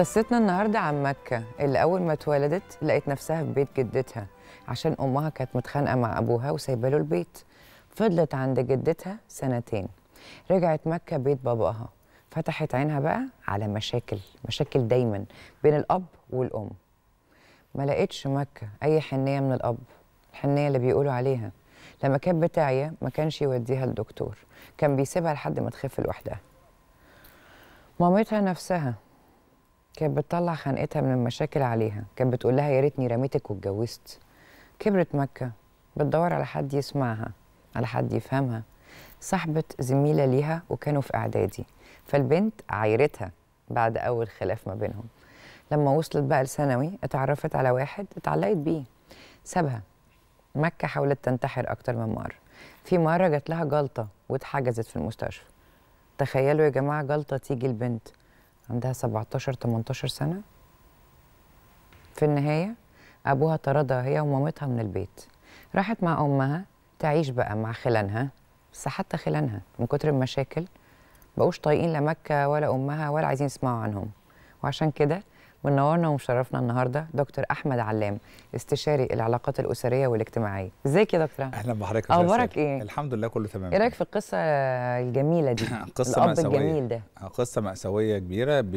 قصتنا النهارده عن مكه اللي اول ما اتولدت لقيت نفسها في بيت جدتها عشان امها كانت متخانقه مع ابوها وسايبه له البيت فضلت عند جدتها سنتين رجعت مكه بيت باباها فتحت عينها بقى على مشاكل مشاكل دايما بين الاب والام ما لقيتش مكه اي حنيه من الاب الحنيه اللي بيقولوا عليها لما كانت بتاعيه ما كانش يوديها للدكتور كان بيسيبها لحد ما تخف لوحدها مامتها نفسها كانت بتطلع خنقتها من المشاكل عليها كانت بتقول لها يا ريتني رميتك واتجوزت كبرت مكه بتدور على حد يسمعها على حد يفهمها صاحبه زميله ليها وكانوا في اعدادي فالبنت عايرتها بعد اول خلاف ما بينهم لما وصلت بقى لثانوي اتعرفت على واحد اتعلقت بيه سابها مكه حاولت تنتحر اكتر من مره في مره جات لها جلطه واتحجزت في المستشفى تخيلوا يا جماعه جلطه تيجي البنت عندها 17 18 سنه في النهايه ابوها طردها هي ومامتها من البيت راحت مع امها تعيش بقى مع خلانها بس حتى خلانها من كتر المشاكل بقوش طايقين لا مكه ولا امها ولا عايزين يسمعوا عنهم وعشان كده منورنا ومشرفنا النهارده دكتور احمد علام استشاري العلاقات الاسريه والاجتماعيه ازيك يا دكتور اهلا بحضرتك اخبارك ايه الحمد لله كله تمام ايه رايك في القصه الجميله دي قصه الاب الجميل ده قصه مأساويه كبيره ب...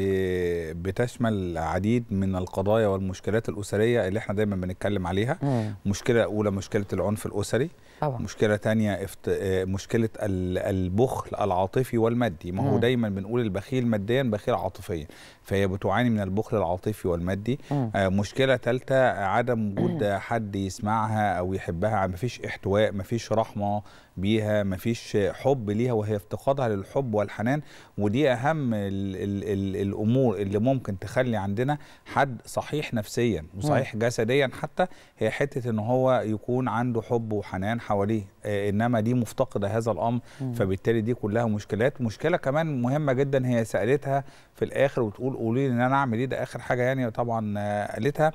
بتشمل العديد من القضايا والمشكلات الاسريه اللي احنا دايما بنتكلم عليها مم. مشكله اولى مشكله العنف الاسري طبعا. مشكله ثانيه افت... آه، مشكله البخل العاطفي والمادي ما هو مم. دايما بنقول البخيل ماديا بخيل عاطفيا فهي بتعاني من البخل العاطفي العاطفي والمادي م. آه، مشكله ثالثه عدم وجود حد يسمعها او يحبها ما فيش احتواء ما فيش رحمه بيها مفيش حب ليها وهي افتقادها للحب والحنان ودي اهم الـ الـ الـ الامور اللي ممكن تخلي عندنا حد صحيح نفسيا وصحيح جسديا حتى هي حته ان هو يكون عنده حب وحنان حواليه آه، انما دي مفتقده هذا الامر فبالتالي دي كلها مشكلات مشكله كمان مهمه جدا هي سالتها في الاخر وتقول قولي لي ان انا اعمل ايه ده اخر حاجه يعني طبعا آه، قالتها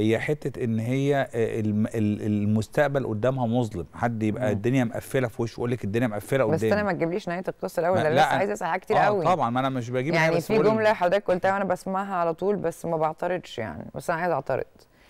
هي حته ان هي آه، المستقبل قدامها مظلم حد يبقى الدنيا مقفله في وشه يقول لك الدنيا مقفله قدامي بس انا ما تجيبليش نهايه القصه الاول انا لسه عايزه اسال حاجات كتير آه قوي طبعا ما انا مش بجيب يعني في جمله حضرتك قلتها وانا بسمعها على طول بس ما بعترضش يعني بس انا عايزه اعترض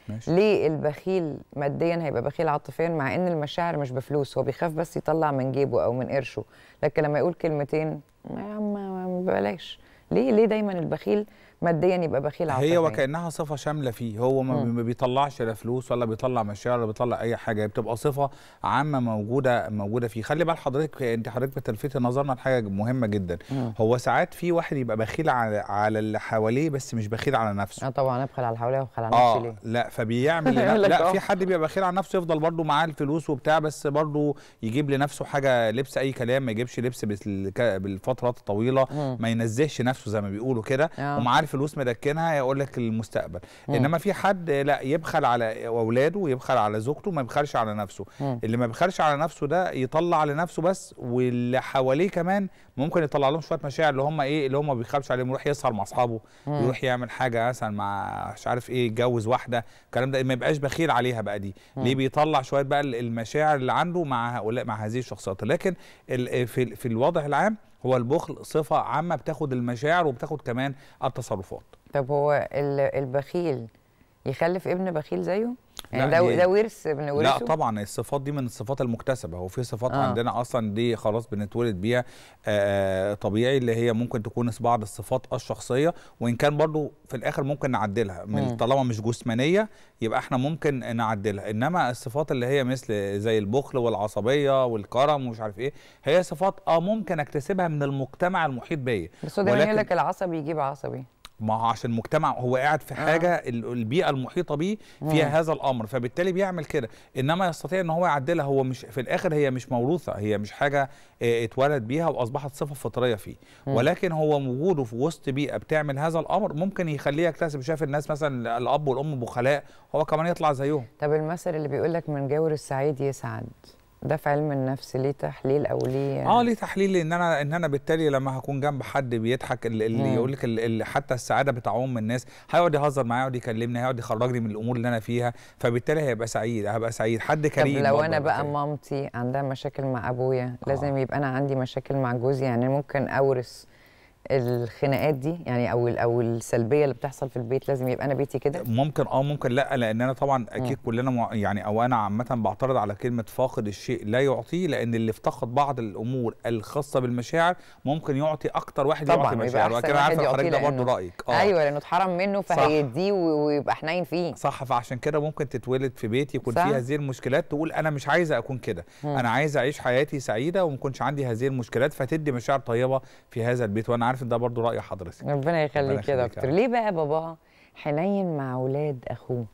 ماشي. ليه البخيل ماديا هيبقى بخيل عاطفيا مع ان المشاعر مش بفلوس هو بيخاف بس يطلع من جيبه او من قرشه لكن لما يقول كلمتين يا عم بلاش ليه ليه دايما البخيل ماديا يبقى بخيل عاطفيا هي وكانها صفه شامله فيه هو ما م. بيطلعش لا فلوس ولا بيطلع مشاعر ولا بيطلع اي حاجه بتبقى صفه عامه موجوده موجوده فيه خلي بال حضرتك انت حضرتك بتلفتي نظرنا لحاجه مهمه جدا م. هو ساعات في واحد يبقى بخيل على على اللي حواليه بس مش بخيل على نفسه اه طبعا ابخل على اللي حواليه وابخل على آه، نفسي آه ليه لا فبيعمل لا في حد بيبقى بخيل على نفسه يفضل برضه معاه الفلوس وبتاع بس برضه يجيب لنفسه حاجه لبس اي كلام ما يجيبش لبس بالفترات الطويله م. ما ينزهش نفسه زي ما بيقولوا كده آه. ومعاه الفلوس مدكنها يقول لك المستقبل مم. انما في حد لا يبخل على اولاده ويبخل على زوجته ما يبخلش على نفسه مم. اللي ما بيبخلش على نفسه ده يطلع لنفسه بس واللي حواليه كمان ممكن يطلع لهم شويه مشاعر اللي هم ايه اللي هم ما بيخافش عليهم يروح يسهر مع اصحابه يروح يعمل حاجه مثلا مع مش عارف ايه يتجوز واحده الكلام ده ما يبقاش بخيل عليها بقى دي مم. ليه بيطلع شويه بقى المشاعر اللي عنده مع هؤلاء مع هذه الشخصيات لكن في في الوضع العام هو البخل صفه عامه بتاخد المشاعر وبتاخد كمان التصرفات طب هو البخيل يخلف ابن بخيل زيه يعني ده ده ورث بنورثه لا طبعا الصفات دي من الصفات المكتسبه وفي صفات آه. عندنا اصلا دي خلاص بنتولد بيها آه، آه، طبيعي اللي هي ممكن تكون بعض الصفات الشخصيه وان كان برضو في الاخر ممكن نعدلها من طالما مش جسمانيه يبقى احنا ممكن نعدلها انما الصفات اللي هي مثل زي البخل والعصبيه والكرم ومش عارف ايه هي صفات اه ممكن اكتسبها من المجتمع المحيط بيا بس هو يقول لك العصبي يجيب عصبي ما هو عشان مجتمع هو قاعد في آه. حاجه آه. البيئه المحيطه بيه فيها مم. هذا الامر فبالتالي بيعمل كده انما يستطيع ان هو يعدلها هو مش في الاخر هي مش موروثه هي مش حاجه اه اتولد بيها واصبحت صفه فطريه فيه مم. ولكن هو وجوده في وسط بيئه بتعمل هذا الامر ممكن يخليه يكتسب شايف الناس مثلا الاب والام بخلاء هو كمان يطلع زيهم طب المثل اللي بيقول لك من جاور السعيد يسعد ده في علم النفس ليه تحليل او ليه يعني؟ اه ليه تحليل ان انا ان انا بالتالي لما هكون جنب حد بيضحك اللي يقول لك حتى السعاده بتعوم الناس هيقعد يهزر معايا يقعد يكلمني هيقعد يخرجني من الامور اللي انا فيها فبالتالي هيبقى سعيد هبقى سعيد حد كريم طب لو انا بقى مامتي عندها مشاكل مع ابويا آه. لازم آه. يبقى انا عندي مشاكل مع جوزي يعني ممكن اورث الخناقات دي يعني او او السلبيه اللي بتحصل في البيت لازم يبقى انا بيتي كده ممكن اه ممكن لا لان انا طبعا اكيد كلنا يعني او انا عامه بعترض على كلمه فاقد الشيء لا يعطيه لان اللي افتقد بعض الامور الخاصه بالمشاعر ممكن يعطي اكتر واحد طبعا يعطي مشاعر وكان انا عارف حضرتك ده برضه رايك اه ايوه لانه اتحرم منه فهيديه ويبقى حنين فيه صح فعشان كده ممكن تتولد في بيت يكون فيه هذه المشكلات تقول انا مش عايزه اكون كده انا عايزه اعيش حياتي سعيده وما يكونش عندي هذه المشكلات فتدي مشاعر طيبه في هذا البيت وانا عارف عارف ان ده برضو راي حضرتك ربنا يخليك يا دكتور ليه بقى باباها حنين مع اولاد اخوه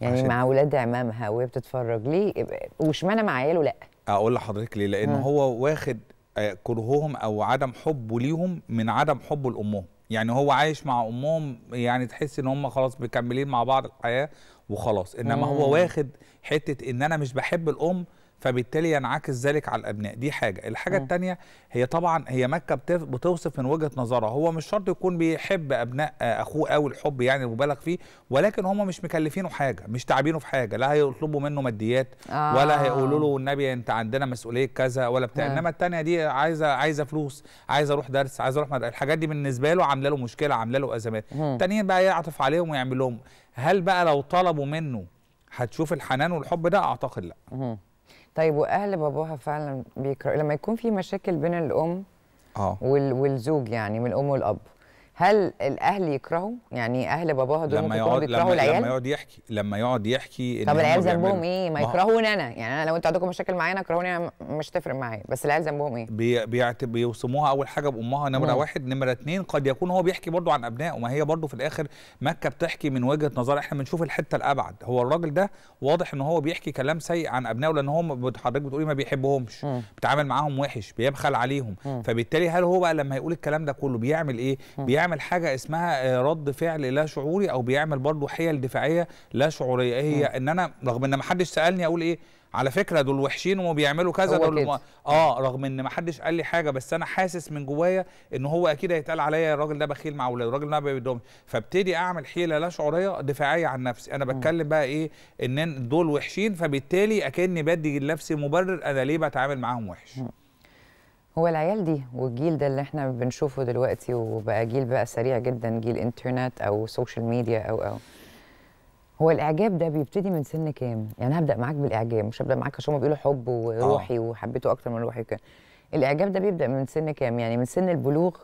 يعني مع اولاد عمامها وهي بتتفرج ليه واشمعنى مع عياله لا اقول لحضرتك ليه لان م. هو واخد آه، كرههم او عدم حبه ليهم من عدم حبه لامهم يعني هو عايش مع امهم يعني تحس ان هم خلاص مكملين مع بعض الحياه وخلاص انما مم. هو واخد حته ان انا مش بحب الام فبالتالي ينعكس ذلك على الابناء دي حاجه الحاجه الثانيه هي طبعا هي مكه بتوصف من وجهه نظرها هو مش شرط يكون بيحب ابناء اخوه قوي الحب يعني المبالغ فيه ولكن هم مش مكلفينه حاجه مش تعبينه في حاجه لا هيطلبوا منه ماديات آه. ولا هيقولوا له النبي انت عندنا مسؤوليه كذا ولا بتاع انما الثانيه دي عايزه عايزه فلوس عايزه اروح درس عايزه اروح مدرسة. الحاجات دي بالنسبه له عامله له مشكله عامله له ازمات التانيين بقى يعطف عليهم ويعمل لهم هل بقى لو طلبوا منه هتشوف الحنان والحب ده اعتقد لا طيب واهل باباها فعلا بيكرهوا لما يكون في مشاكل بين الام اه والزوج يعني من الام والاب هل الاهل يكرهوا يعني اهل باباها دول لما يقعد بيكرهوا لما العيال لما يقعد يحكي لما يقعد يحكي إن طب العيال ذنبهم ايه ما يكرهوني انا يعني انا لو انتوا عندكم مشاكل معايا انا كرهوني مش تفرق معايا بس العيال ذنبهم ايه بي... بيعت... بيوصموها اول حاجه بامها نمره مم. واحد نمره اتنين قد يكون هو بيحكي برضه عن ابنائه ما هي برضه في الاخر مكه بتحكي من وجهه نظر احنا بنشوف الحته الابعد هو الراجل ده واضح ان هو بيحكي كلام سيء عن ابنائه لان هم حضرتك بتقولي ما بيحبهمش بيتعامل معاهم وحش بيبخل عليهم مم. فبالتالي هل هو بقى لما يقول الكلام ده كله بيعمل ايه مم. بيعمل حاجه اسمها آه، رد فعل لا شعوري او بيعمل برضه حيل دفاعيه لا شعوريه هي م. ان انا رغم ان ما حدش سالني اقول ايه على فكره دول وحشين وبيعملوا كذا دول ما... اه رغم ان ما حدش قال لي حاجه بس انا حاسس من جوايا ان هو اكيد هيتقال عليا الراجل ده بخيل مع اولاده الراجل ده ما بيدومش فابتدي اعمل حيله لا شعوريه دفاعيه عن نفسي انا بتكلم بقى ايه ان دول وحشين فبالتالي اكني بدي لنفسي مبرر انا ليه بتعامل معاهم وحش م. هو العيال دي والجيل ده اللي احنا بنشوفه دلوقتي وبقى جيل بقى سريع جدا جيل انترنت او سوشيال ميديا او او هو الاعجاب ده بيبتدي من سن كام؟ يعني هبدا معاك بالاعجاب مش هبدا معاك عشان هم بيقولوا حب وروحي آه. وحبيته اكتر من روحي وكده. الاعجاب ده بيبدا من سن كام؟ يعني من سن البلوغ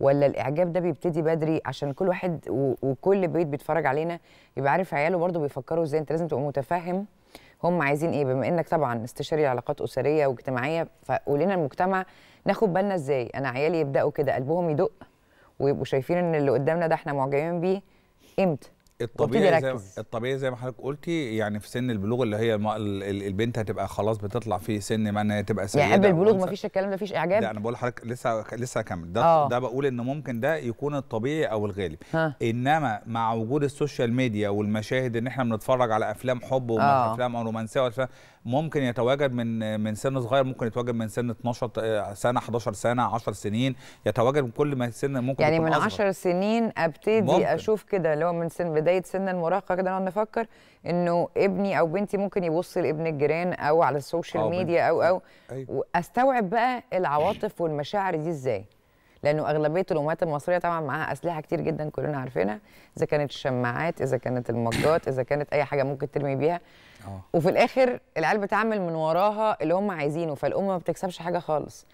ولا الاعجاب ده بيبتدي بدري عشان كل واحد وكل بيت بيتفرج علينا يبقى عارف عياله برضه بيفكروا ازاي انت لازم تبقى متفهم هم عايزين ايه بما انك طبعا استشاري علاقات اسريه واجتماعيه فقولنا المجتمع ناخد بالنا ازاي انا عيالي يبداوا كده قلبهم يدق ويبقوا شايفين ان اللي قدامنا ده احنا معجبين بيه امتى الطبيعي زي الطبيعي زي ما حضرتك قلتي يعني في سن البلوغ اللي هي البنت هتبقى خلاص بتطلع في سن ما انها تبقى يعني سيده يعني قبل البلوغ مفيش الكلام ده مفيش اعجاب ده انا بقول لحضرتك لسه لسه هكمل ده أوه. ده بقول ان ممكن ده يكون الطبيعي او الغالب ها. انما مع وجود السوشيال ميديا والمشاهد ان احنا بنتفرج على افلام حب وافلام آه. رومانسيه وافلام ممكن يتواجد من من سن صغير ممكن يتواجد من سن 12 آه، سنه 11 سنه 10 سنين يتواجد من كل ما سن ممكن يعني من 10 سنين ابتدي ممكن. اشوف كده اللي هو من سن بدايه سن المراهقه كده نقعد نفكر انه ابني او بنتي ممكن يبص لابن الجيران او على السوشيال أو ميديا او او أيوه. واستوعب بقى العواطف والمشاعر دي ازاي لانه اغلبيه الامهات المصريه طبعا معاها اسلحه كتير جدا كلنا عارفينها اذا كانت الشماعات اذا كانت المجات اذا كانت اي حاجه ممكن ترمي بيها أوه. وفي الاخر العيال بتعمل من وراها اللي هم عايزينه فالام ما بتكسبش حاجه خالص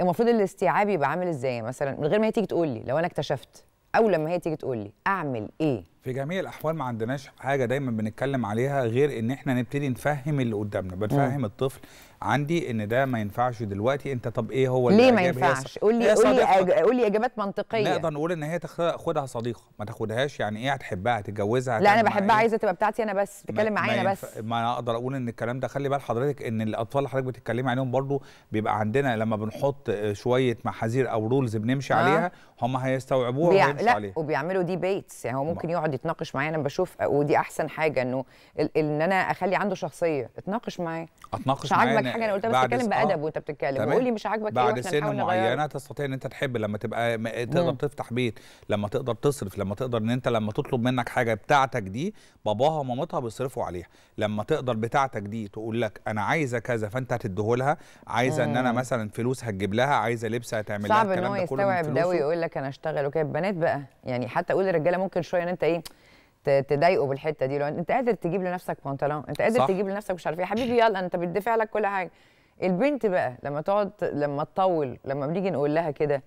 المفروض الاستيعاب يبقى عامل ازاي مثلا من غير ما هي تيجي تقول لي لو انا اكتشفت او لما هي تيجي تقول لي اعمل ايه في جميع الاحوال ما عندناش حاجه دايما بنتكلم عليها غير ان احنا نبتدي نفهم اللي قدامنا بنفهم م. الطفل عندي ان ده ما ينفعش دلوقتي انت طب ايه هو اللي ليه ما ينفعش قول لي قول لي قول لي اجابات منطقيه نقدر نقول ان هي تاخدها صديقه ما تاخدهاش يعني ايه هتحبها هتتجوزها لا انا بحبها إيه؟ عايزه تبقى بتاعتي انا بس تتكلم معايا انا بس ما انا اقدر اقول ان الكلام ده خلي بال حضرتك ان الاطفال اللي حضرتك بتتكلمي عليهم برضو بيبقى عندنا لما بنحط آه، شويه محاذير او رولز بنمشي آه. عليها هم هيستوعبوها ويمشوا عليها لا وبيعملوا بيتس يعني هو ممكن يقعد يتناقش معايا انا بشوف ودي احسن حاجه انه ان انا اخلي عنده شخصيه اتناقش معايا اتناقش معايا مش عاجبك حاجه انا قلتها بس اتكلم بادب آه، وانت بتتكلم وقول لي مش عاجبك بعد سن معينه تستطيع ان انت تحب لما تبقى تقدر تفتح بيت لما تقدر تصرف لما تقدر ان انت لما تطلب منك حاجه بتاعتك دي باباها ومامتها بيصرفوا عليها لما تقدر بتاعتك دي تقول لك انا عايزه كذا فانت هتديهولها عايزه ان انا مثلا فلوس هتجيب لها عايزه لبس هتعمل لها الكلام ده كله صعب ان هو يستوعب ده ويقول لك انا اشتغل وكده البنات بقى يعني حتى اقول للرجاله ممكن شويه ان انت ايه تضايقه بالحته دي لو انت قادر تجيب لنفسك بنطلون انت قادر صح. تجيب لنفسك مش عارف ايه حبيبي يلا انت بتدفع لك كل حاجه البنت بقى لما تقعد لما تطول لما بنيجي نقول لها كده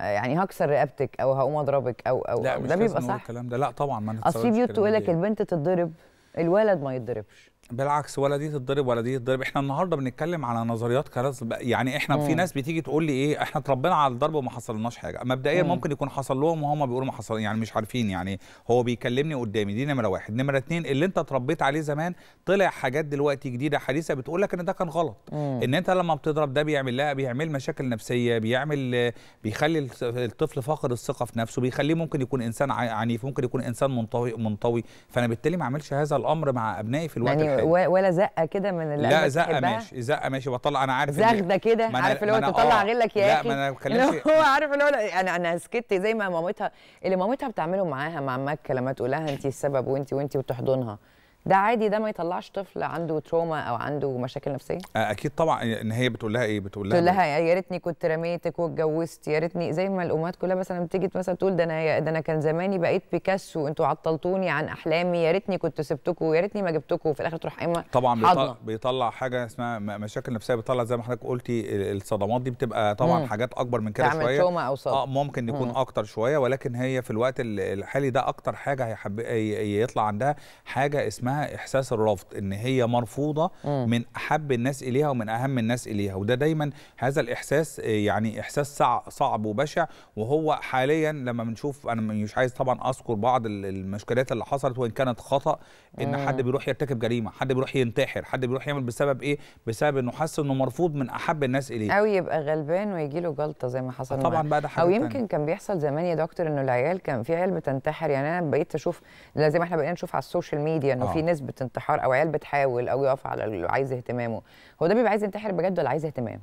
آه، يعني هكسر رقبتك او هقوم اضربك او او لا بيبقى مش لا بيبقى صح الكلام ده لا طبعا ما نتصورش اصل في بيوت تقول لك البنت تتضرب الولد ما يتضربش بالعكس ولا دي تتضرب ولا دي تتضرب احنا النهارده بنتكلم على نظريات كارثه يعني احنا مم. في ناس بتيجي تقول لي ايه احنا اتربينا على الضرب وما حصلناش حاجه مبدئيا مم. ممكن يكون حصل لهم وهم بيقولوا ما حصل يعني مش عارفين يعني هو بيكلمني قدامي دي نمره واحد نمره اتنين اللي انت اتربيت عليه زمان طلع حاجات دلوقتي جديده حديثه بتقول لك ان ده كان غلط مم. ان انت لما بتضرب ده بيعمل لا بيعمل مشاكل نفسيه بيعمل بيخلي الطفل فاقد الثقه في نفسه بيخليه ممكن يكون انسان عنيف ممكن يكون انسان منطوي منطوي فانا بالتالي ما اعملش هذا الامر مع ابنائي في الوقت يعني ولا زقه كده من اللي لا زقه ماشي زقه ماشي بطلع انا عارف زغده كده عارف اللي هو تطلع آه. غلك يا اخي لا ما انا بتكلمش هو عارف اللي هو انا انا سكت زي ما مامتها اللي مامتها بتعمله معاها مع مكه لما تقول لها انت السبب وانت وانت وتحضنها ده عادي ده ما يطلعش طفل عنده تروما او عنده مشاكل نفسيه آه، اكيد طبعا ان هي بتقول لها ايه بتقول لها بتقول لها يا ريتني كنت رميتك واتجوزت يا ريتني زي ما الامهات كلها مثلا بتيجي مثلا تقول ده انا ده انا كان زماني بقيت بيكاسو انتوا عطلتوني عن احلامي يا ريتني كنت سبتكم يا ريتني ما جبتكم وفي الاخر تروح قايمه طبعا بيطلع, بيطلع حاجه اسمها مشاكل نفسيه بيطلع زي ما حضرتك قلتي الصدمات دي بتبقى طبعا مم. حاجات اكبر من كده شويه تروما او صدم. اه ممكن يكون مم. اكتر شويه ولكن هي في الوقت الحالي ده اكتر حاجه هيحب يطلع عندها حاجه اسمها اسمها احساس الرفض ان هي مرفوضه مم. من احب الناس اليها ومن اهم الناس اليها وده دايما هذا الاحساس آه، يعني احساس صعب وبشع وهو حاليا لما بنشوف انا مش عايز طبعا اذكر بعض المشكلات اللي حصلت وان كانت خطا ان مم. حد بيروح يرتكب جريمه حد بيروح ينتحر حد بيروح يعمل بسبب ايه بسبب انه حس انه مرفوض من احب الناس اليه او يبقى غلبان ويجي له جلطه زي ما حصل آه، طبعا بقى ده او يمكن كان بيحصل زمان يا دكتور انه العيال كان في عيال بتنتحر يعني انا بقيت اشوف زي ما احنا بقينا نشوف على السوشيال ميديا انه آه. في في نسبه انتحار او عيال بتحاول او يقف على اللي عايز اهتمامه هو ده بيبقى عايز ينتحر بجد ولا عايز اهتمام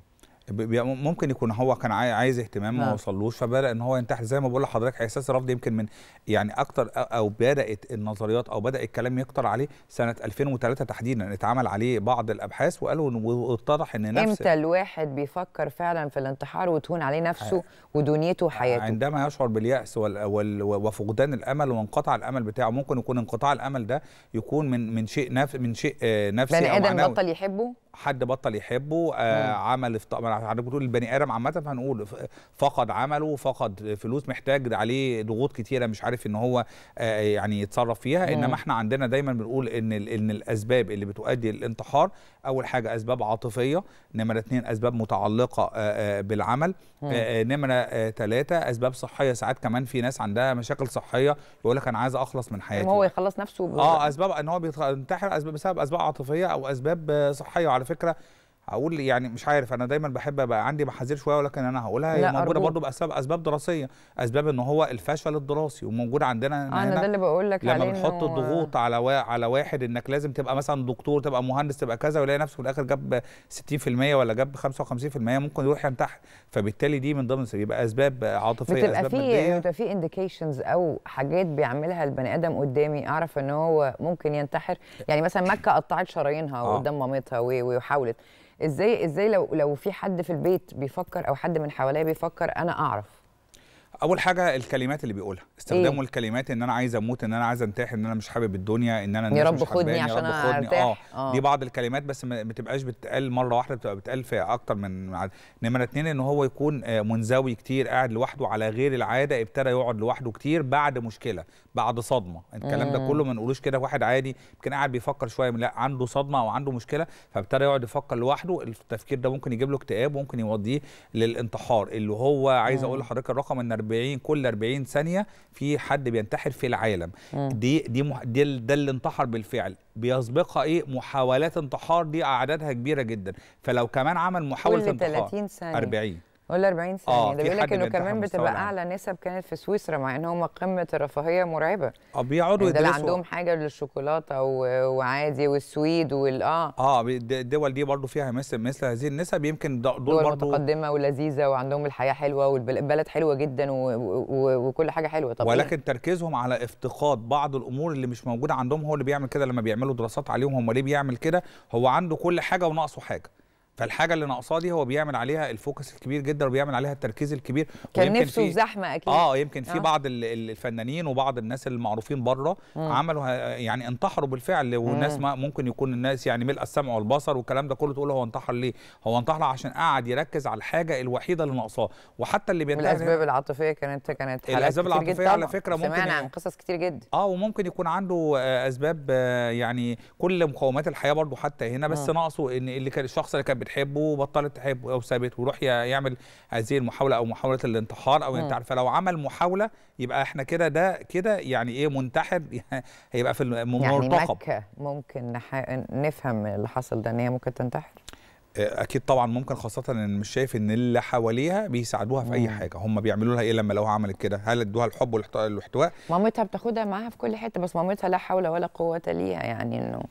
ممكن يكون هو كان عايز اهتمام ما نعم. وصلوش فبدا ان هو ينتحر زي ما بقول لحضرتك احساس الرفض يمكن من يعني اكتر او بدات النظريات او بدا الكلام يكتر عليه سنه 2003 تحديدا اتعمل عليه بعض الابحاث وقالوا واتضح ان نفس امتى الواحد بيفكر فعلا في الانتحار وتهون عليه نفسه ودنيته وحياته عندما يشعر بالياس وفقدان الامل وانقطع الامل بتاعه ممكن يكون انقطاع الامل ده يكون من من شيء نفس من شيء آه، نفسي بني ادم بطل يحبه حد بطل يحبه آه عمل افت... بتقول البني ادم عامه فهنقول فقد عمله فقد فلوس محتاج عليه ضغوط كتيره مش عارف ان هو آه يعني يتصرف فيها مم. انما احنا عندنا دايما بنقول ان ال... ان الاسباب اللي بتؤدي للانتحار اول حاجه اسباب عاطفيه نمره اثنين اسباب متعلقه آه, آه، بالعمل آه،, آه نمره ثلاثه آه، اسباب صحيه ساعات كمان في ناس عندها مشاكل صحيه يقول لك انا عايز اخلص من حياتي هو يخلص نفسه اه اسباب ان هو بينتحر اسباب بسبب اسباب عاطفيه او اسباب صحيه وعلى على فكره هقول يعني مش عارف انا دايما بحب ابقى عندي محاذير شويه ولكن انا هقولها هي موجوده برضه باسباب اسباب دراسيه اسباب ان هو الفشل الدراسي وموجود عندنا آه، انا هنا ده اللي بقول لك لما بنحط و... الضغوط على و... على واحد انك لازم تبقى مثلا دكتور تبقى مهندس تبقى كذا ويلاقي نفسه في الاخر جاب 60% ولا جاب 55% ممكن يروح ينتحر فبالتالي دي من ضمن يبقى اسباب عاطفيه بتبقى اسباب في بتبقى في انديكيشنز او حاجات بيعملها البني ادم قدامي اعرف ان هو ممكن ينتحر يعني مثلا مكه قطعت شرايينها آه. قدام مامتها وحاولت ازاي ازاي لو لو في حد في البيت بيفكر او حد من حواليا بيفكر انا اعرف اول حاجه الكلمات اللي بيقولها استخدامه إيه؟ الكلمات ان انا عايز اموت ان انا عايز انتحر ان انا مش حابب الدنيا ان انا يا رب خدني عشان آه. ارتاح آه. آه. دي بعض الكلمات بس ما بتبقاش بتقال مره واحده بتبقى بتقال في اكتر من نمره اتنين ان هو يكون آه، منزوي كتير قاعد لوحده على غير العاده ابتدى يقعد لوحده كتير بعد مشكله بعد صدمه الكلام ده كله ما نقولوش كده واحد عادي يمكن قاعد بيفكر شويه لا عنده صدمه او عنده مشكله فابتدى يقعد يفكر لوحده التفكير ده ممكن يجيب له اكتئاب وممكن يوديه للانتحار اللي هو عايز اقول لحضرتك الرقم ان 40 كل 40 ثانيه في حد بينتحر في العالم دي دي دي ده اللي انتحر بالفعل بيسبقها ايه محاولات انتحار دي اعدادها كبيره جدا فلو كمان عمل محاوله انتحار 30 ثانية. 40 ولا 40 سنه آه ده بيقول لك انه كمان بتبقى اعلى نسب كانت في سويسرا مع ان هم قمه الرفاهيه مرعبه اه بيقعدوا يدرسوا يعني يدرسوا عندهم حاجه للشوكولاته وعادي والسويد وال اه اه الدول دي برضو فيها مثل مثل هذه النسب يمكن دول, دول برضو متقدمه ولذيذه وعندهم الحياه حلوه والبلد حلوه جدا وكل حاجه حلوه طبعا إيه؟ ولكن تركيزهم على افتقاد بعض الامور اللي مش موجوده عندهم هو اللي بيعمل كده لما بيعملوا دراسات عليهم هم ليه بيعمل كده هو عنده كل حاجه وناقصه حاجه فالحاجه اللي ناقصاه دي هو بيعمل عليها الفوكس الكبير جدا وبيعمل عليها التركيز الكبير كان نفسه زحمه اكيد اه يمكن في آه. بعض الفنانين وبعض الناس المعروفين بره عملوا يعني انتحروا بالفعل والناس ما ممكن يكون الناس يعني ملء السمع والبصر والكلام ده كله تقول هو انتحر ليه هو انتحر عشان قعد يركز على الحاجه الوحيده اللي ناقصاه وحتى اللي بينتحر الاسباب العاطفيه كانت كانت الاسباب العاطفيه على فكره ممكن سمعنا عن قصص كتير جدا اه وممكن يكون عنده اسباب آه، يعني كل مقومات الحياه برضه حتى هنا بس ناقصه ان اللي كان الشخص اللي كان بتحبه بطلت تحبه او سابت ويروح يعمل هذه المحاوله او محاوله الانتحار او انت يعني نعم. فلو عمل محاوله يبقى احنا كده ده كده يعني ايه منتحر يعني هيبقى في المرتقب يعني ممكن ممكن نفهم اللي حصل ده ان هي ممكن تنتحر آه، اكيد طبعا ممكن خاصه ان مش شايف ان اللي حواليها بيساعدوها في مم. اي حاجه هم بيعملوا لها ايه لما لو عملت كده هل ادوها الحب والاحتواء مامتها بتاخدها معاها في كل حته بس مامتها لا حول ولا قوه ليها يعني انه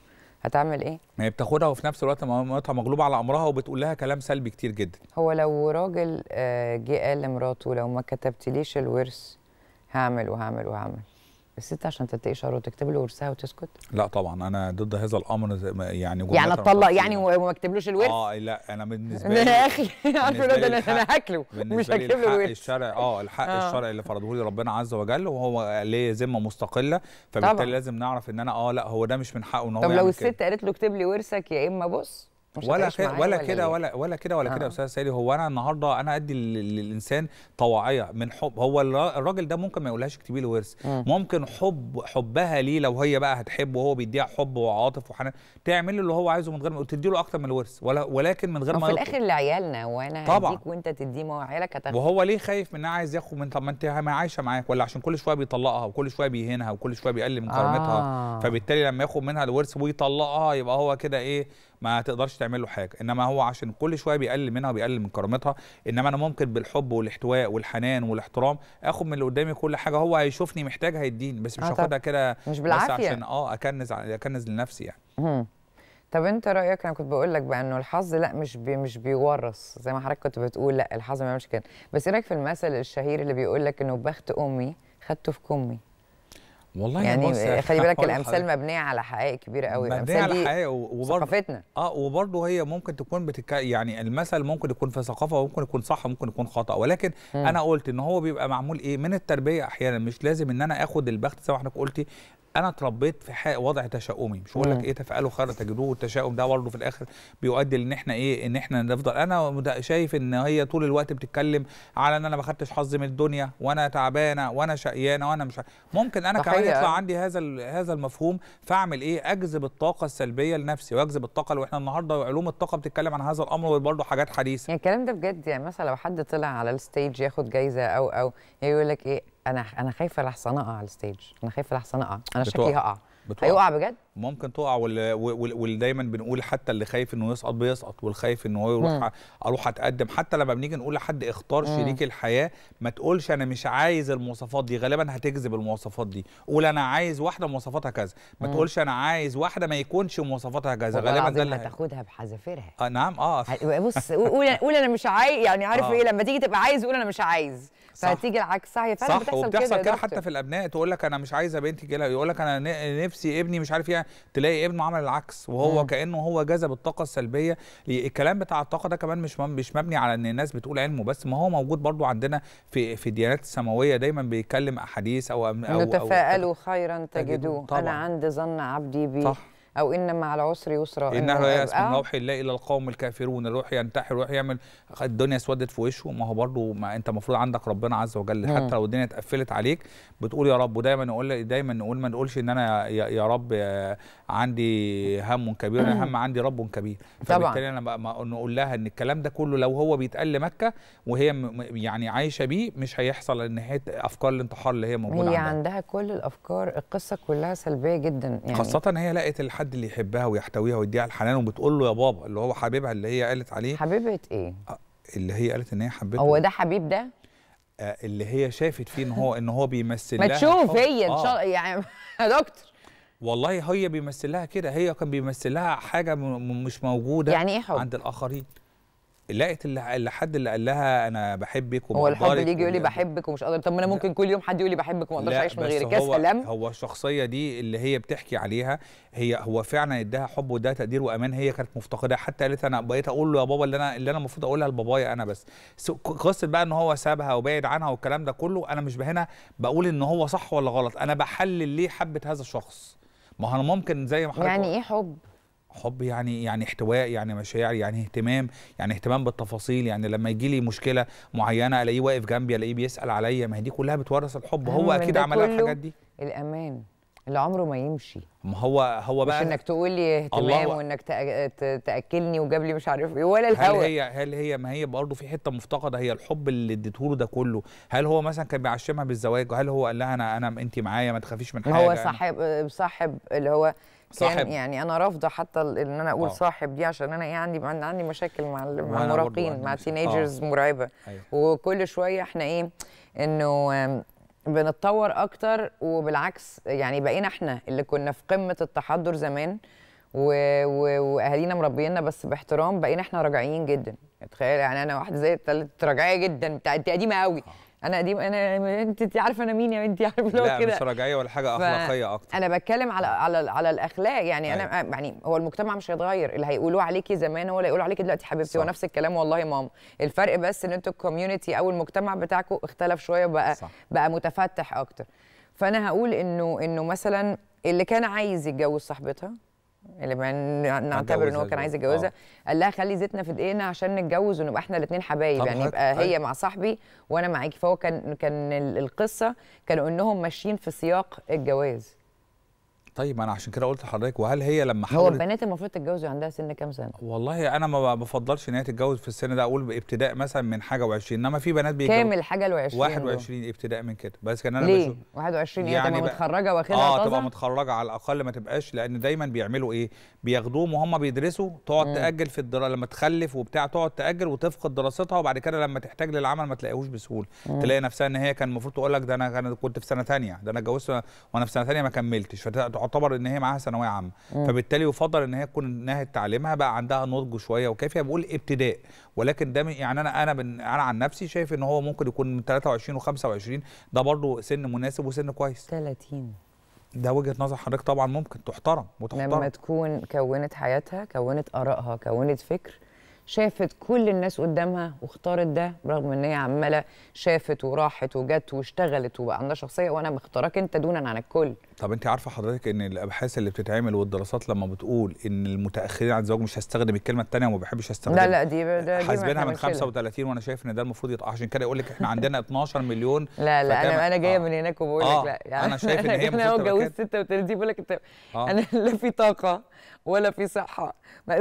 هتعمل ايه؟ ما هي بتاخدها وفي نفس الوقت مامتها مغلوبه على امرها وبتقول لها كلام سلبي كتير جدا هو لو راجل آه، جه قال لمراته لو ما كتبتليش الورث هعمل وهعمل وهعمل الست عشان تتقي شعره وتكتب له ورثها وتسكت؟ لا طبعا انا ضد هذا الامر يعني يعني اتطلق يعني وما اكتبلوش الورث؟ اه لا انا بالنسبه لي يا اخي انا هاكله مش هكتب له الورث الشرع اه الحق آه. الشرعي اللي فرضه لي ربنا عز وجل وهو ليه ذمه مستقله فبالتالي طبعا. لازم نعرف ان انا اه لا هو ده مش من حقه ان هو طب لو الست قالت له اكتب لي ورثك يا اما بص ولا كده ولا كده ولا ولا كده ولا كده يا آه. استاذ سيدي هو انا النهارده انا ادي للانسان طواعيه من حب هو الراجل ده ممكن ما يقولهاش اكتبي له ورث آه. ممكن حب حبها ليه لو هي بقى هتحبه وهو بيديها حب وعاطف وحنان تعمل له اللي هو عايزه من غير ما تدي له اكتر من الورث ولا ولكن من غير ما في الاخر لعيالنا وانا طبعا. هديك وانت تديه ما هو عيالك هتاخد وهو ليه خايف منها عايز ياخد من طب ما انت ما عايشه معاك ولا عشان كل شويه بيطلقها وكل شويه بيهينها وكل شويه بيقلل من كرامتها آه. فبالتالي لما ياخد منها الورث ويطلقها يبقى هو كده ايه ما تقدرش تعمل له حاجه انما هو عشان كل شويه بيقلل منها وبيقلل من كرامتها انما انا ممكن بالحب والاحتواء والحنان والاحترام اخد من اللي قدامي كل حاجه هو هيشوفني محتاج هيديني بس مش آه، هاخدها كده مش بالعافيه بس عشان اه اكنز اكنز لنفسي يعني طب انت رايك انا كنت بقول لك بقى انه الحظ لا مش بي مش بيورث زي ما حضرتك كنت بتقول لا الحظ ما بيعملش كده بس ايه رايك في المثل الشهير اللي بيقول لك انه بخت امي خدته في كمي والله يعني خلي بالك الامثال مبنيه على حقائق كبيره قوي مبنيه على حقائق وبرضه ثقافتنا اه وبرضه هي ممكن تكون بتك... يعني المثل ممكن يكون في ثقافه وممكن يكون صح وممكن يكون خطا ولكن م. انا قلت ان هو بيبقى معمول ايه من التربيه احيانا مش لازم ان انا اخد البخت زي ما حضرتك قلتي انا اتربيت في وضع تشاؤمي مش بقول لك ايه تفعلوا خير تجدوه والتشاؤم ده برضه في الاخر بيؤدي لان احنا ايه ان احنا نفضل انا شايف ان هي طول الوقت بتتكلم على ان انا ما خدتش حظي من الدنيا وانا تعبانه وانا شقيانه وانا مش ممكن انا كمان يطلع عندي هذا هذا المفهوم فاعمل ايه اجذب الطاقه السلبيه لنفسي واجذب الطاقه احنا النهارده علوم الطاقه بتتكلم عن هذا الامر وبرضه حاجات حديثه يعني الكلام ده بجد يعني مثلا لو حد طلع على الستيج ياخد جايزه او او يعني يقول لك ايه انا انا خايفه لحسن اقع على الستيج انا خايفه لحسن اقع انا شكلي هقع هيقع بجد ممكن تقع واللي, دايما بنقول حتى اللي خايف انه يسقط بيسقط والخايف ان هو يروح اروح اتقدم حتى لما بنيجي نقول لحد اختار شريك الحياه ما تقولش انا مش عايز المواصفات دي غالبا هتجذب المواصفات دي قول انا عايز واحده مواصفاتها كذا ما تقولش انا عايز واحده ما يكونش مواصفاتها كذا غالبا ده اللي هتاخدها بحذافيرها آه نعم اه بص قول قول انا مش عايز يعني عارف آه. ايه لما تيجي تبقى عايز قول انا مش عايز فهتيجي العكس صح هي فعلا صح بتحصل, وبتحصل كده, كده حتى في الابناء تقول لك انا مش عايزه بنتي كده يقول لك انا نفسي ابني مش عارف يعني تلاقي ابنه عمل العكس وهو مم. كانه هو جذب الطاقه السلبيه الكلام بتاع الطاقه ده كمان مش مش مبني على ان الناس بتقول علمه بس ما هو موجود برضو عندنا في في الديانات السماويه دايما بيتكلم احاديث او او, أو خيرا تجدوه انا عندي ظن عبدي بيه صح او ان مع العسر يسرا ان لا يأس من آه. روح الله الا القوم الكافرون الروح ينتحر الروح يعمل الدنيا اسودت في وشه ما هو برضه ما انت المفروض عندك ربنا عز وجل حتى لو الدنيا اتقفلت عليك بتقول يا رب ودايما نقول دايما نقول ما نقولش ان انا يا رب آه، عندي هم كبير انا هم عندي رب كبير فبالتالي انا نقول لها ان الكلام ده كله لو هو بيتقال لمكه وهي يعني عايشه بيه مش هيحصل ان هي افكار الانتحار اللي هي موجوده هي عندها. عندها كل الافكار القصه كلها سلبيه جدا يعني خاصه هي لقت الحد الحد اللي يحبها ويحتويها ويديها الحنان وبتقول له يا بابا اللي هو حبيبها اللي هي قالت عليه حبيبه ايه اللي هي قالت ان هي حبيبته هو ده حبيب ده اللي هي شافت فيه ان هو ان هو بيمثل ما تشوف هي ان شاء آه. الله يعني يا دكتور والله هي بيمثل لها كده هي كان بيمثل لها حاجه مش موجوده يعني إيه حب؟ عند الاخرين لقت حد اللي قال لها انا بحبك هو الحب يجي يقول لي بحبك ومش قادر طب ما انا ممكن كل يوم حد يقول لي بحبك وما اقدرش اعيش من غيرك يا سلام هو الشخصيه دي اللي هي بتحكي عليها هي هو فعلا اداها حب وده تقدير وامان هي كانت مفتقدها حتى قالت انا بقيت اقول له يا بابا اللي انا اللي انا المفروض اقولها لبابايا انا بس قصه بقى ان هو سابها وبعد عنها والكلام ده كله انا مش هنا بقول ان هو صح ولا غلط انا بحلل ليه حبت هذا الشخص ما هو انا ممكن زي ما حضرتك يعني ايه حب حب يعني يعني احتواء يعني مشاعر يعني اهتمام يعني اهتمام بالتفاصيل يعني لما يجي لي مشكله معينه الاقيه واقف جنبي الاقيه بيسال عليا ما هي دي كلها بتورث الحب هو أيوة، اكيد عملها الحاجات دي الامان اللي عمره ما يمشي ما هو هو بقى مش انك تقول لي اهتمام وانك تاكلني وجاب لي مش عارف ايه ولا الهوا هل هي هل هي ما هي برضه في حته مفتقده هي الحب اللي اديته له ده كله هل هو مثلا كان بيعشمها بالزواج هل هو قال لها انا انا انت معايا ما تخافيش من حاجه هو صاحب صاحب اللي هو صاحب يعني, يعني انا رافضه حتى ان انا اقول أوه. صاحب دي عشان انا ايه عندي عندي مشاكل مع مع المراهقين مع تينيجرز آه. مرعبه أيوه. وكل شويه احنا ايه انه بنتطور اكتر وبالعكس يعني بقينا احنا اللي كنا في قمه التحضر زمان و... و... واهالينا مربينا بس باحترام بقينا احنا راجعين جدا تخيل يعني انا واحده زي التالت راجعيه جدا انت قديمه قوي آه. انا قديم انا انت عارفه انا مين يا بنتي عارفه اللي هو كده لا مش رجعيه ولا حاجه اخلاقيه اكتر انا بتكلم على على على الاخلاق يعني أيوة. انا آه، يعني هو المجتمع مش هيتغير اللي هيقولوه عليكي زمان هو اللي هيقولوا عليكي دلوقتي حبيبتي هو نفس الكلام والله ماما الفرق بس ان انتوا الكوميونتي او المجتمع بتاعكم اختلف شويه بقى صح. بقى متفتح اكتر فانا هقول انه انه مثلا اللي كان عايز يتجوز صاحبتها اللي نعتبر ان هو كان عايز يتجوزها آه. قال لها خلي زيتنا في دقيقنا عشان نتجوز ونبقى احنا الاثنين حبايب يعني يبقى هي مع صاحبي وانا معاكي فهو كان كان القصه كانوا انهم ماشيين في سياق الجواز طيب انا عشان كده قلت لحضرتك وهل هي لما حاولت هو البنات المفروض تتجوز عندها سن كام سنه والله انا ما بفضلش ان هي تتجوز في السن ده اقول ابتداء مثلا من حاجه و20 انما في بنات بيتجوزوا كام الحاجه ال20 21 ابتداء من كده بس كان انا ليه؟ بشوف 21 إيه؟ يعني تبقى متخرجه واخدها اه تبقى متخرجه على الاقل ما تبقاش لان دايما بيعملوا ايه بياخدوهم وهم بيدرسوا تقعد مم. تاجل في الدراسه لما تخلف وبتاع تقعد تاجل وتفقد دراستها وبعد كده لما تحتاج للعمل ما تلاقيهوش بسهوله تلاقي نفسها ان هي كان المفروض تقول لك ده انا كنت في سنه ثانيه ده انا اتجوزت وانا في سنه ثانيه ما كملتش يعتبر ان هي معاها ثانويه عامه فبالتالي يفضل ان هي تكون نهت تعليمها بقى عندها نضج شويه وكافيه بقول ابتداء ولكن ده يعني انا انا انا عن نفسي شايف ان هو ممكن يكون من 23 و25 ده برضه سن مناسب وسن كويس 30 ده وجهه نظر حضرتك طبعا ممكن تحترم وتحترم لما تكون كونت حياتها كونت ارائها كونت فكر شافت كل الناس قدامها واختارت ده برغم ان هي عماله شافت وراحت وجت واشتغلت وبقى عندها شخصيه وانا مختارك انت دونا عن الكل. طب انت عارفه حضرتك ان الابحاث اللي بتتعمل والدراسات لما بتقول ان المتاخرين عن الزواج مش هستخدم الكلمه الثانيه وما بحبش استخدمها. لا لا دي, دي حاسبينها من 35 وانا شايف ان ده المفروض يتقع عشان كده يقول لك احنا عندنا 12 مليون لا لا انا انا جايه آه من هناك وبقول لك آه لا يعني انا شايف ان هي انا اتجوزت 36 بقول لك انت آه. انا لا في طاقه ولا في صحه آه.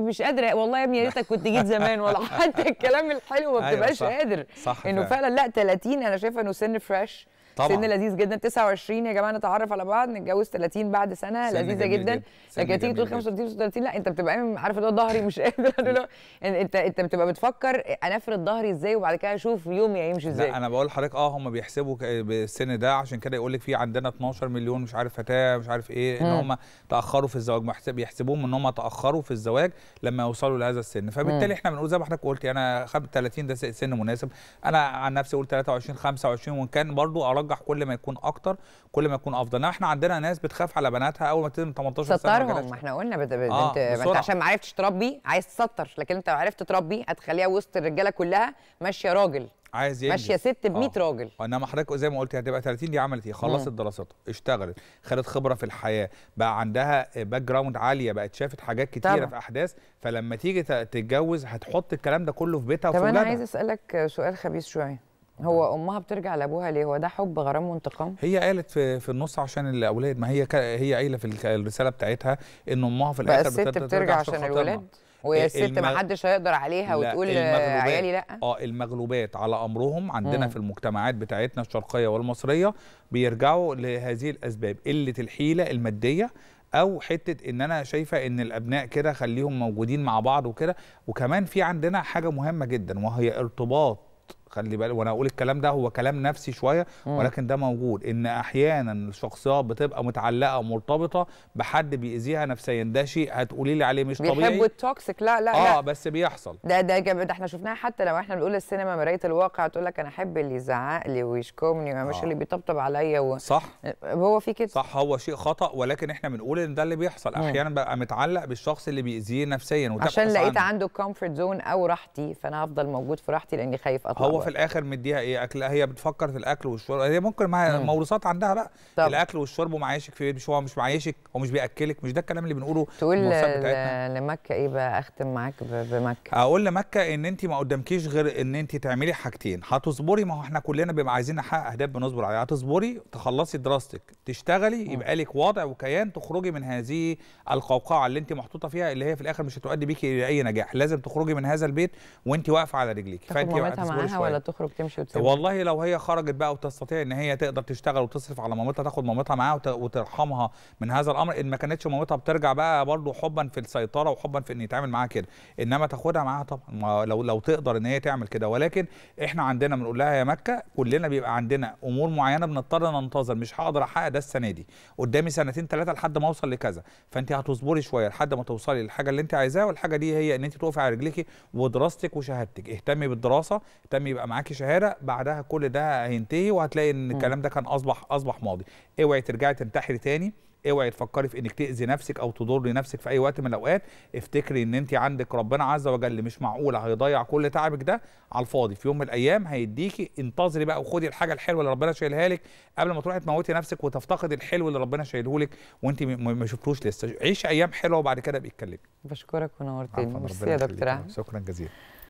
مش قادره والله يا ابني يا ريتك كنت جيت زمان ولا حتى الكلام الحلو ما أيوة، بتبقاش أيوة قادر انه فعلا لا 30 انا شايفه انه سن فريش طبعا سن لذيذ جدا 29 يا جماعه نتعرف على بعض نتجوز 30 بعد سنه لذيذه جدا, لكن تيجي تقول 35 36 لا انت بتبقى عارف اللي هو ظهري مش قادر انت انت بتبقى بتفكر انفرد ظهري ازاي وبعد كده اشوف يومي هيمشي ازاي لا انا بقول لحضرتك اه هم بيحسبوا بالسن ده عشان كده يقول لك في عندنا 12 مليون مش عارف فتاه مش عارف ايه ان هم تاخروا في الزواج بيحسبوهم ان هم تاخروا في الزواج لما يوصلوا لهذا السن فبالتالي احنا بنقول زي ما حضرتك قلت انا 30 ده سن مناسب انا عن نفسي اقول 23 25 وان كان برضو ارجح يرجح كل ما يكون اكتر كل ما يكون افضل احنا عندنا ناس بتخاف على بناتها اول ما تتم 18 سنه سترهم ما احنا قلنا آه، بنت آه بسرعة. عشان ما عرفتش تربي عايز تسطر لكن انت لو عرفت تربي هتخليها وسط الرجاله كلها ماشيه راجل عايز ينجز ماشيه ست ب 100 آه. راجل آه، انما حضرتك زي ما قلت هتبقى 30 دي عملت ايه؟ خلصت دراستها، اشتغلت، خدت خبره في الحياه، بقى عندها باك جراوند عاليه، بقت شافت حاجات كتيره طبعا. في احداث، فلما تيجي تتجوز هتحط الكلام ده كله في بيتها وفي طب انا عايز اسالك سؤال خبيث شويه. هو امها بترجع لابوها ليه هو ده حب غرام وانتقام هي قالت في, في النص عشان الاولاد ما هي هي قايله في الرساله بتاعتها ان امها في الاخر بترجع, بترجع عشان الاولاد ويا إيه، الست المغ... ما حدش هيقدر عليها وتقول عيالي لا اه المغلوبات على امرهم عندنا مم. في المجتمعات بتاعتنا الشرقيه والمصريه بيرجعوا لهذه الاسباب قله الحيله الماديه او حته ان انا شايفه ان الابناء كده خليهم موجودين مع بعض وكده وكمان في عندنا حاجه مهمه جدا وهي ارتباط خلي بالك وانا اقول الكلام ده هو كلام نفسي شويه ولكن ده موجود ان احيانا الشخصيات بتبقى متعلقه مرتبطه بحد بيأذيها نفسيا ده شيء هتقولي لي عليه مش طبيعي بيحبوا التوكسيك لا لا اه لا. بس بيحصل ده ده ده احنا شفناها حتى لو احنا بنقول السينما مرايه الواقع تقول لك انا احب اللي يزعق لي ويشكمني ومش آه. اللي بيطبطب عليا و... صح هو في كده صح هو شيء خطا ولكن احنا بنقول ان ده اللي بيحصل احيانا ببقى متعلق بالشخص اللي بيأذيه نفسيا عشان لقيت عنه. عنده كومفورت زون او راحتي فانا هفضل موجود في راحتي لاني خايف اطلع هو هو في الاخر مديها ايه اكل هي بتفكر في الاكل والشرب هي ممكن معاها موروثات عندها بقى طبعا. الاكل والشرب ومعايشك في مش هو مش معايشك هو مش بياكلك مش ده الكلام اللي بنقوله تقول لمكه ايه بقى اختم معاك بمكه اقول لمكه ان انت ما قدامكيش غير ان انت تعملي حاجتين هتصبري ما هو احنا كلنا بيبقى عايزين نحقق اهداف بنصبر عليها هتصبري تخلصي دراستك تشتغلي يبقى لك وضع وكيان تخرجي من هذه القوقعه اللي انت محطوطه فيها اللي هي في الاخر مش هتؤدي بيكي الى اي نجاح لازم تخرجي من هذا البيت وانت واقفه على رجليك فانت معاها ولا طيب. تخرج تمشي وتسافر والله لو هي خرجت بقى وتستطيع ان هي تقدر تشتغل وتصرف على مامتها تاخد مامتها معاها وترحمها من هذا الامر ان ما كانتش مامتها بترجع بقى برضه حبا في السيطره وحبا في ان يتعامل معاها كده انما تاخدها معاها طبعا لو لو تقدر ان هي تعمل كده ولكن احنا عندنا بنقول لها يا مكه كلنا بيبقى عندنا امور معينه بنضطر ننتظر مش هقدر احقق ده السنه دي قدامي سنتين ثلاثه لحد ما اوصل لكذا فانت هتصبري شويه لحد ما توصلي للحاجه اللي انت عايزاها والحاجه دي هي ان انت تقفي على رجليكي ودراستك وشهادتك اهتمي بالدراسه اهتمي يبقى معاكي شهاده بعدها كل ده هينتهي وهتلاقي ان الكلام ده كان اصبح اصبح ماضي اوعي ترجعي تنتحري تاني اوعي تفكري في انك تاذي نفسك او تضري نفسك في اي وقت من الاوقات افتكري ان انت عندك ربنا عز وجل مش معقوله هيضيع كل تعبك ده على الفاضي في يوم من الايام هيديكي انتظري بقى وخدي الحاجه الحلوه اللي ربنا شايلها لك قبل ما تروحي تموتي نفسك وتفتقدي الحلو اللي ربنا شايله لك وانت ما شفتوش لسه عيشي ايام حلوه وبعد كده بيتكلمي بشكرك ونورتني ميرسي يا دكتور شكرا جزيلا